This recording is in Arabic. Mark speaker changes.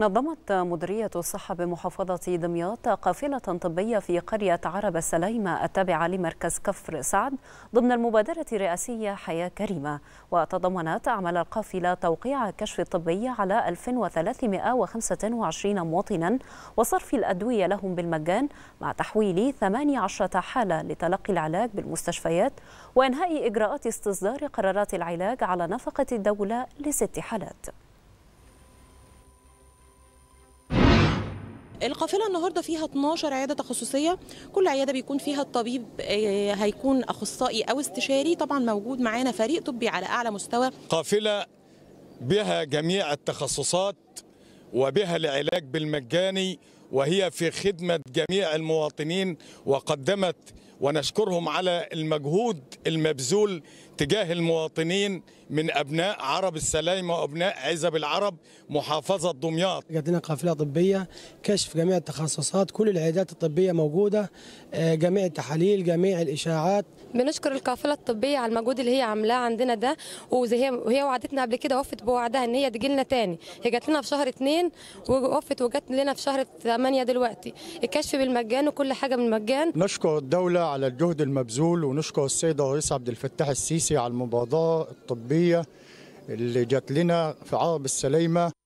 Speaker 1: نظمت مديرية الصحة بمحافظة دمياط قافلة طبية في قرية عرب السليمة التابعة لمركز كفر سعد ضمن المبادرة الرئاسية حياة كريمة وتضمنت أعمال القافلة توقيع كشف طبي على 1325 مواطنا وصرف الأدوية لهم بالمجان مع تحويل 18 حالة لتلقي العلاج بالمستشفيات وإنهاء إجراءات استصدار قرارات العلاج على نفقة الدولة لست حالات
Speaker 2: القافله النهارده فيها 12 عياده تخصصيه كل عياده بيكون فيها الطبيب آه، هيكون اخصائي او استشاري طبعا موجود معانا فريق طبي على اعلى مستوى
Speaker 3: قافله بها جميع التخصصات وبها العلاج بالمجاني وهي في خدمه جميع المواطنين وقدمت ونشكرهم على المجهود المبذول تجاه المواطنين من أبناء عرب السلايمة وأبناء عزب العرب محافظة دمياط
Speaker 4: لدينا قافلة طبية كشف جميع التخصصات كل العيادات الطبية موجودة آه، جميع التحاليل جميع الإشاعات
Speaker 5: بنشكر القافلة الطبية على المجهود اللي هي عاملاه عندنا ده وزي هي وهي وعدتنا قبل كده وفت بوعدها ان هي تجي لنا تاني هي جات لنا في شهر اثنين ووفت وجات لنا في شهر 8 دلوقتي الكشف بالمجان وكل حاجة بالمجان
Speaker 3: نشكر الدولة على الجهد المبذول ونشكر السيد الرئيس عبد الفتاح السيسي على المبادرة الطبية اللي جات لنا في عرب السليمة